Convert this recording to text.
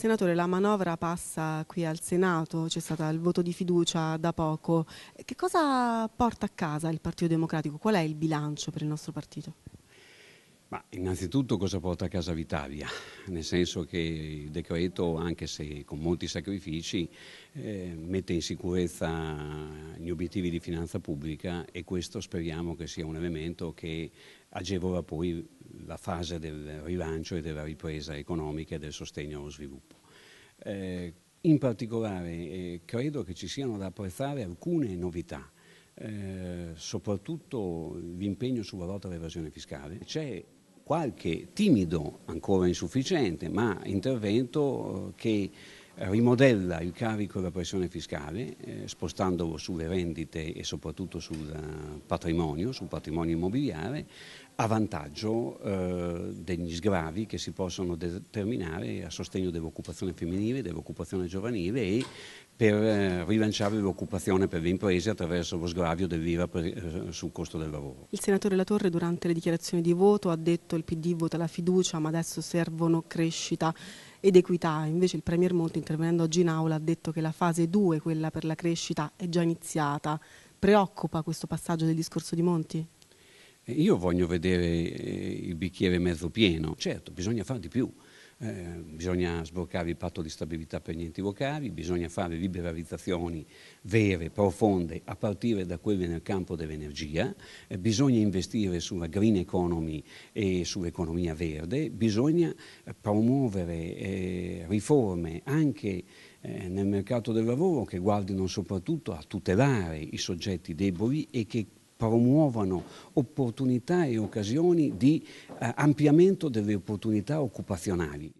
Senatore, la manovra passa qui al Senato, c'è stato il voto di fiducia da poco. Che cosa porta a casa il Partito Democratico? Qual è il bilancio per il nostro partito? Ma innanzitutto cosa porta a casa Vitavia? Nel senso che il decreto, anche se con molti sacrifici, eh, mette in sicurezza gli obiettivi di finanza pubblica e questo speriamo che sia un elemento che agevola poi la fase del rilancio e della ripresa economica e del sostegno allo sviluppo. Eh, in particolare eh, credo che ci siano da apprezzare alcune novità, eh, soprattutto l'impegno sulla lotta all'evasione fiscale. C'è qualche timido, ancora insufficiente, ma intervento eh, che eh, rimodella il carico e la pressione fiscale eh, spostandolo sulle rendite e soprattutto sul eh, patrimonio, sul patrimonio immobiliare, a vantaggio eh, degli sgravi che si possono determinare a sostegno dell'occupazione femminile, dell'occupazione giovanile e per eh, rilanciare l'occupazione per le imprese attraverso lo sgravio dell'IVA eh, sul costo del lavoro. Il senatore Latorre durante le dichiarazioni di voto ha detto che il PD vota la fiducia ma adesso servono crescita ed equità. Invece il Premier Monti, intervenendo oggi in aula, ha detto che la fase 2, quella per la crescita, è già iniziata. Preoccupa questo passaggio del discorso di Monti? Io voglio vedere eh, il bicchiere mezzo pieno. Certo, bisogna fare di più eh, bisogna sbloccare il patto di stabilità per gli enti locali, bisogna fare liberalizzazioni vere, profonde, a partire da quelle nel campo dell'energia, eh, bisogna investire sulla green economy e sull'economia verde, bisogna eh, promuovere eh, riforme anche eh, nel mercato del lavoro che guardino soprattutto a tutelare i soggetti deboli e che promuovano opportunità e occasioni di eh, ampliamento delle opportunità occupazionali.